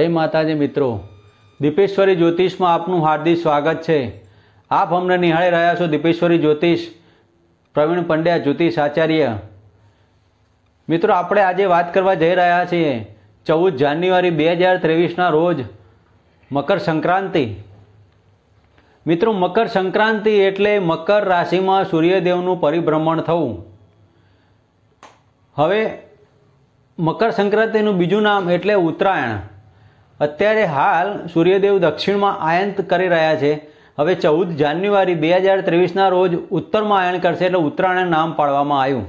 જય માતાજી મિત્રો દીપેશ્વરી જ્યોતિષમાં આપનું હાર્દિક સ્વાગત છે આપ અમને નિહાળી રહ્યા છો દીપેશ્વરી જ્યોતિષ પ્રવીણ પંડ્યા જ્યોતિષ આચાર્ય મિત્રો આપણે આજે વાત કરવા જઈ રહ્યા છીએ ચૌદ જાન્યુઆરી બે હજાર ત્રેવીસના રોજ મકર સંક્રાંતિ મિત્રો મકર સંક્રાંતિ એટલે મકર રાશિમાં સૂર્યદેવનું પરિભ્રમણ થવું હવે મકર સંક્રાંતિનું બીજું નામ એટલે ઉત્તરાયણ અત્યારે હાલ સૂર્યદેવ દક્ષિણમાં આયંત કરી રહ્યા છે હવે ચૌદ જાન્યુઆરી બે હજાર ત્રેવીસના રોજ ઉત્તરમાં આયન કરશે એટલે ઉત્તરાયણ નામ પાડવામાં આવ્યું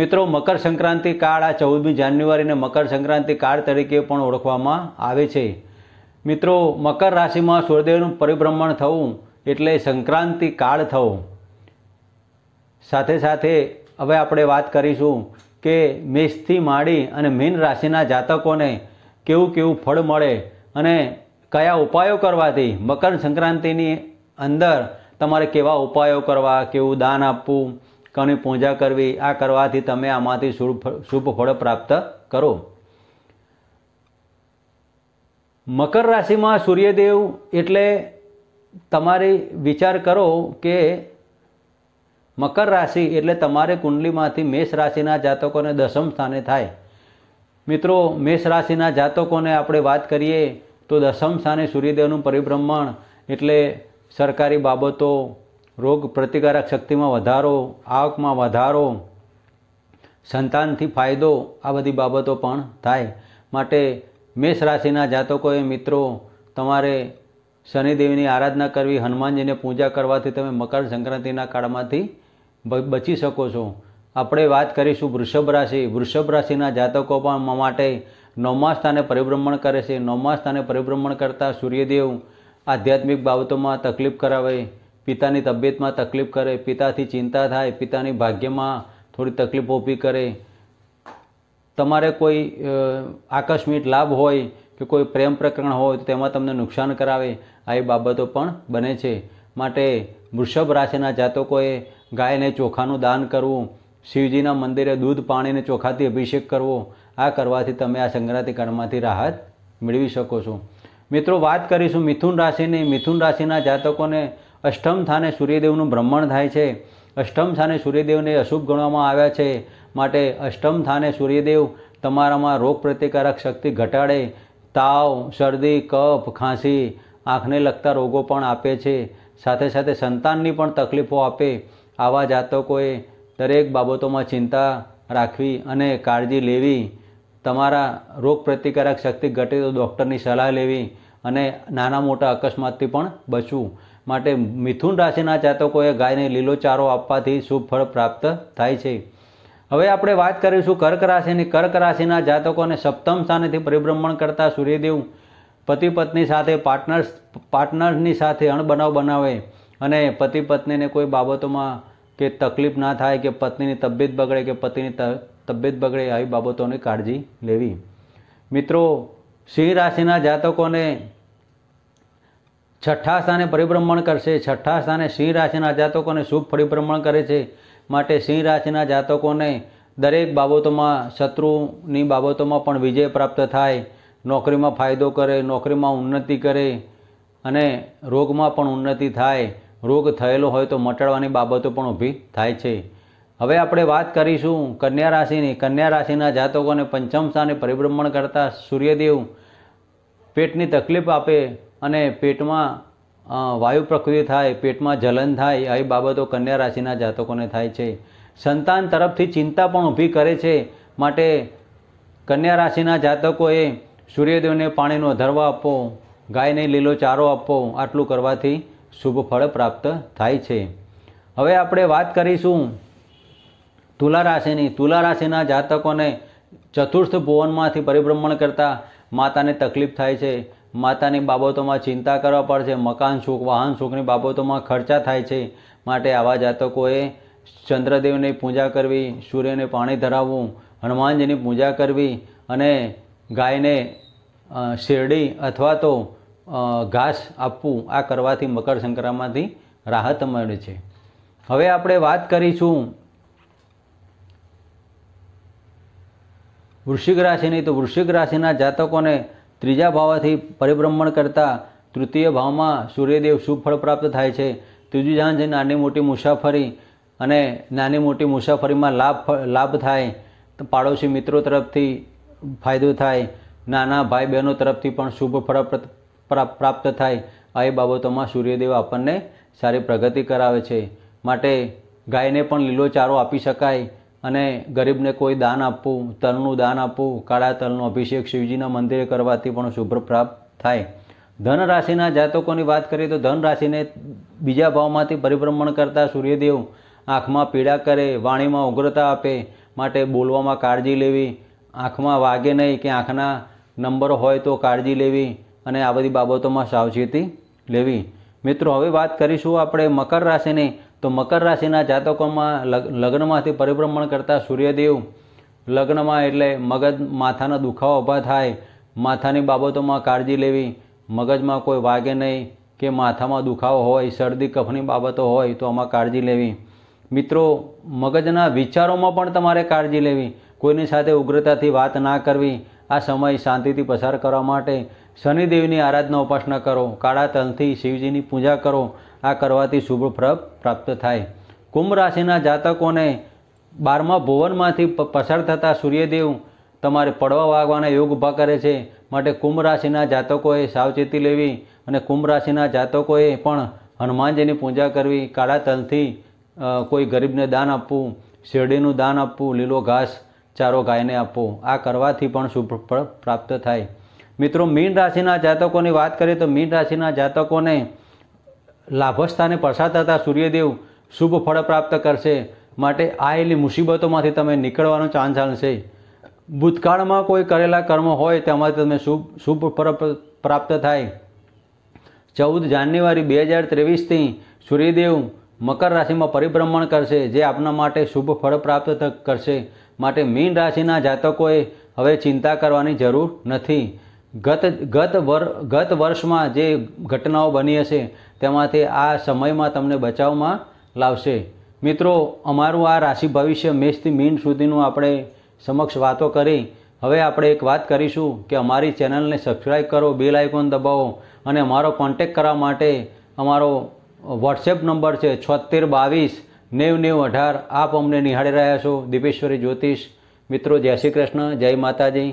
મિત્રો મકર સંક્રાંતિ કાળ આ ચૌદમી જાન્યુઆરીને મકર સંક્રાંતિ કાળ તરીકે પણ ઓળખવામાં આવે છે મિત્રો મકર રાશિમાં સૂર્યદેવનું પરિભ્રમણ થવું એટલે સંક્રાંતિ કાળ થવો સાથે સાથે હવે આપણે વાત કરીશું કે મેષથી માંડી અને મીન રાશિના જાતકોને કેવું કેવું ફળ મળે અને કયા ઉપાયો કરવાથી મકર સંક્રાંતિની અંદર તમારે કેવા ઉપાયો કરવા કેવું દાન આપવું કની પૂજા કરવી આ કરવાથી તમે આમાંથી શુભ ફળ પ્રાપ્ત કરો મકર રાશિમાં સૂર્યદેવ એટલે તમારી વિચાર કરો કે મકર રાશિ એટલે તમારે કુંડલીમાંથી મેષ રાશિના જાતકોને દસમ સ્થાને થાય મિત્રો મેષ રાશિના જાતકોને આપણે વાત કરીએ તો દસમ સ્થાને સૂર્યદેવનું પરિભ્રમણ એટલે સરકારી બાબતો રોગ પ્રતિકારક શક્તિમાં વધારો આવકમાં વધારો સંતાનથી ફાયદો આ બધી બાબતો પણ થાય માટે મેષ રાશિના જાતકોએ મિત્રો તમારે શનિદેવની આરાધના કરવી હનુમાનજીને પૂજા કરવાથી તમે મકર સંક્રાંતિના કાળમાંથી બચી શકો છો આપણે વાત કરીશું વૃષભ રાશિ વૃષભ રાશિના જાતકો પણ માટે નવમા સ્થાને પરિભ્રમણ કરે છે નવમા સ્થાને પરિભ્રમણ કરતા સૂર્યદેવ આધ્યાત્મિક બાબતોમાં તકલીફ કરાવે પિતાની તબિયતમાં તકલીફ કરે પિતાથી ચિંતા થાય પિતાની ભાગ્યમાં થોડી તકલીફ ઊભી કરે તમારે કોઈ આકસ્મિક લાભ હોય કે કોઈ પ્રેમ પ્રકરણ હોય તો તેમાં તમને નુકસાન કરાવે આ એ બાબતો પણ બને છે માટે વૃષભ રાશિના જાતકોએ ગાયને ચોખાનું દાન કરવું શિવજીના મંદિરે દૂધ પાણીને ચોખાથી અભિષેક કરવો આ કરવાથી તમે આ સંક્રાંતિ કાળમાંથી રાહત મેળવી શકો છો મિત્રો વાત કરીશું મિથુન રાશિની મિથુન રાશિના જાતકોને અષ્ટમ સ્થાને સૂર્યદેવનું ભ્રમણ થાય છે અષ્ટમ સ્થાને સૂર્યદેવને અશુભ ગણવામાં આવ્યા છે માટે અષ્ટમ સ્થાને સૂર્યદેવ તમારામાં રોગ પ્રતિકારક શક્તિ ઘટાડે તાવ શરદી કફ ખાંસી આંખને લગતા રોગો પણ આપે છે સાથે સાથે સંતાનની પણ તકલીફો આપે આવા જાતકોએ દરેક બાબતોમાં ચિંતા રાખવી અને કાળજી લેવી તમારા રોગપ્રતિકારક શક્તિ ઘટે તો ડૉક્ટરની સલાહ લેવી અને નાના મોટા અકસ્માતથી પણ બચવું માટે મિથુન રાશિના જાતકોએ ગાયને લીલો ચારો આપવાથી શુભ ફળ પ્રાપ્ત થાય છે હવે આપણે વાત કરીશું કર્ક રાશિની કર્ક રાશિના જાતકોને સપ્તમ સ્થાનેથી પરિભ્રમણ કરતા સૂર્યદેવ પતિ પત્ની સાથે પાર્ટનર્સ પાર્ટનર્સની સાથે અણબનાવ બનાવે અને પતિ પત્નીને કોઈ બાબતોમાં કે તકલીફ ના થાય કે પત્નીની તબિયત બગડે કે પતિની તબિયત બગડે આવી બાબતોની કાળજી લેવી મિત્રો સિંહ રાશિના જાતકોને છઠ્ઠા સ્થાને પરિભ્રમણ કરશે છઠ્ઠા સ્થાને સિંહ રાશિના જાતકોને શુભ પરિભ્રમણ કરે છે માટે સિંહ રાશિના જાતકોને દરેક બાબતોમાં શત્રુની બાબતોમાં પણ વિજય પ્રાપ્ત થાય નોકરીમાં ફાયદો કરે નોકરીમાં ઉન્નતિ કરે અને રોગમાં પણ ઉન્નતિ થાય રોગ થયેલો હોય તો મટાડવાની બાબતો પણ ઊભી થાય છે હવે આપણે વાત કરીશું કન્યા રાશિની કન્યા રાશિના જાતકોને પંચમ સ્થાને પરિભ્રમણ કરતાં સૂર્યદેવ પેટની તકલીફ આપે અને પેટમાં વાયુ પ્રકૃતિ થાય પેટમાં જલન થાય આવી બાબતો કન્યા રાશિના જાતકોને થાય છે સંતાન તરફથી ચિંતા પણ ઊભી કરે છે માટે કન્યા રાશિના જાતકોએ સૂર્યદેવને પાણીનો ધરવા આપવો ગાયને લીલો ચારો આપવો આટલું કરવાથી શુભ ફળ પ્રાપ્ત થાય છે હવે આપણે વાત કરીશું તુલા રાશિની તુલા રાશિના જાતકોને ચતુર્થ ભુવનમાંથી પરિભ્રમણ કરતાં માતાને તકલીફ થાય છે માતાની બાબતોમાં ચિંતા કરવા પડશે મકાન સુખ વાહન સુખની બાબતોમાં ખર્ચા થાય છે માટે આવા જાતકોએ ચંદ્રદેવની પૂજા કરવી સૂર્યને પાણી ધરાવવું હનુમાનજીની પૂજા કરવી અને ગાયને શેરડી અથવા તો ઘાસ આપવું આ કરવાથી મકર સંક્રમણથી રાહત મળે છે હવે આપણે વાત કરીશું વૃશ્ચિક રાશિની તો વૃશ્ચિક રાશિના જાતકોને ત્રીજા ભાવાથી પરિભ્રમણ કરતા તૃતીય ભાવમાં સૂર્યદેવ શુભ ફળ પ્રાપ્ત થાય છે ત્રીજું જાન છે નાની મોટી મુસાફરી અને નાની મોટી મુસાફરીમાં લાભ લાભ થાય પાડોશી મિત્રો તરફથી ફાયદો થાય નાના ભાઈ બહેનો તરફથી પણ શુભ ફળ પ્રાપ્ત થાય આ એ બાબતોમાં સૂર્યદેવ આપણને સારી પ્રગતિ કરાવે છે માટે ગાયને પણ લીલો ચારો આપી શકાય અને ગરીબને કોઈ દાન આપવું તલનું દાન આપવું કાળા તલનો અભિષેક શિવજીના મંદિરે કરવાથી પણ શુભ પ્રાપ્ત થાય ધન રાશિના જાતકોની વાત કરીએ તો ધન રાશિને બીજા ભાવમાંથી પરિભ્રમણ કરતા સૂર્યદેવ આંખમાં પીડા કરે વાણીમાં ઉગ્રતા આપે માટે બોલવામાં કાળજી લેવી આંખમાં વાગે નહીં કે આંખના નંબર હોય તો કાળજી લેવી અને આ બધી બાબતોમાં સાવચેતી લેવી મિત્રો હવે વાત કરીશું આપણે મકર રાશિની તો મકર રાશિના જાતકોમાં લગ્નમાંથી પરિભ્રમણ કરતા સૂર્યદેવ લગ્નમાં એટલે મગજ માથાના દુખાવો ઊભા થાય માથાની બાબતોમાં કાળજી લેવી મગજમાં કોઈ વાગે નહીં કે માથામાં દુખાવો હોય શરદી કફની બાબતો હોય તો આમાં કાળજી લેવી મિત્રો મગજના વિચારોમાં પણ તમારે કાળજી લેવી કોઈની સાથે ઉગ્રતાથી વાત ના કરવી આ સમય શાંતિથી પસાર કરવા માટે શનિદેવની આરાધના ઉપાસના કરો કાળા તલથી શિવજીની પૂજા કરો આ કરવાથી શુભ ફળ પ્રાપ્ત થાય કુંભ રાશિના જાતકોને બારમા ભુવનમાંથી પસાર થતા સૂર્યદેવ તમારે પડવા વાગવાના યોગ ઊભા કરે છે માટે કુંભ રાશિના જાતકોએ સાવચેતી લેવી અને કુંભ રાશિના જાતકોએ પણ હનુમાનજીની પૂજા કરવી કાળા તલથી કોઈ ગરીબને દાન આપવું શેરડીનું દાન આપવું લીલો ઘાસ ચારો ગાયને આપવો આ કરવાથી પણ શુભ ફળ પ્રાપ્ત થાય મિત્રો મીન રાશિના જાતકોની વાત કરીએ તો મીન રાશિના જાતકોને લાભસ્થાને પસાર થતા સૂર્યદેવ શુભ ફળ પ્રાપ્ત કરશે માટે આવેલી મુસીબતોમાંથી તમે નીકળવાનો ચાન્સ આવશે ભૂતકાળમાં કોઈ કરેલા કર્મ હોય તેમાંથી તમે શુભ શુભ ફળ પ્રાપ્ત થાય ચૌદ જાન્યુઆરી બે હજાર ત્રેવીસથી સૂર્યદેવ મકર રાશિમાં પરિભ્રમણ કરશે જે આપના માટે શુભ ફળ પ્રાપ્ત કરશે માટે મીન રાશિના જાતકોએ હવે ચિંતા કરવાની જરૂર નથી ગત ગત વર ગત વર્ષમાં જે ઘટનાઓ બની હશે તેમાંથી આ સમયમાં તમને બચાવમાં લાવશે મિત્રો અમારું આ રાશિ ભવિષ્ય મેષથી મીન સુધીનું આપણે સમક્ષ વાતો કરી હવે આપણે એક વાત કરીશું કે અમારી ચેનલને સબસ્ક્રાઈબ કરો બેલ આઇકોન દબાવો અને અમારો કોન્ટેક કરવા માટે અમારો વોટ્સએપ નંબર છે છોતેર બાવીસ નેવ નેવ અઢાર આપ અમને નિહાળી રહ્યા છો દીપેશ્વરી જ્યોતિષ મિત્રો જય શ્રી કૃષ્ણ જય માતાજી